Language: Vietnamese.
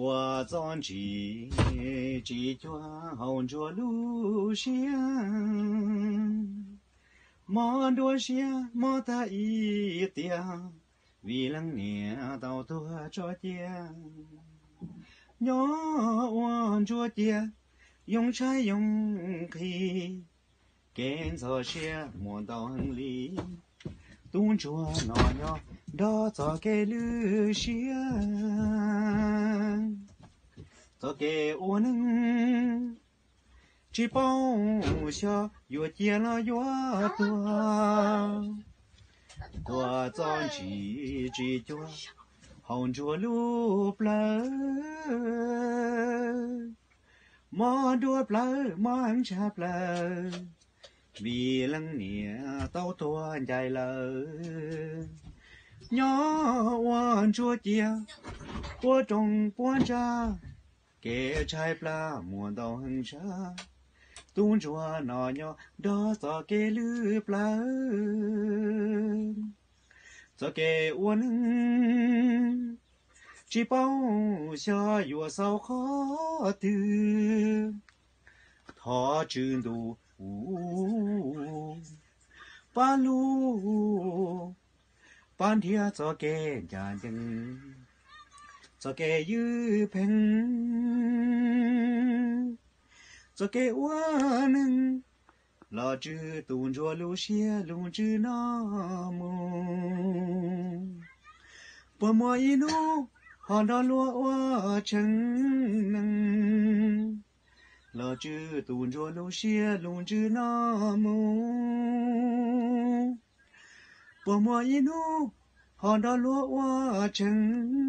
qua giòn chỉ chỉ cho hồng cho lu xia mò đua xia mò ta y tia vì lăng nè tàu tua cho chia nhỏ oan cho chia dùng trái dùng khi kén cho xia mò tàu hăng lý tung chúa nọ nhỏ đó cho cái lư xia 早给我能，只包下越见了越多，我早起只觉红着路不来，忙着不来忙着不来，为了你到多在了，鸟望着家，我种不着。kẻ trai pla mùa đào hưng sa tung chùa nọ nhỏ đó cho kẻ lư pla cho kẻ uốn hưng chỉ bao xa yua sao khó tư thọ trường đủ ba lu ban thia cho kẻ nhà đừng cho kẻ yêu phèn 做给我能，老子东着路线，路子那么，不莫一路，好到落我成能，老子东着路线，路子那么，不莫一路，好到落我成。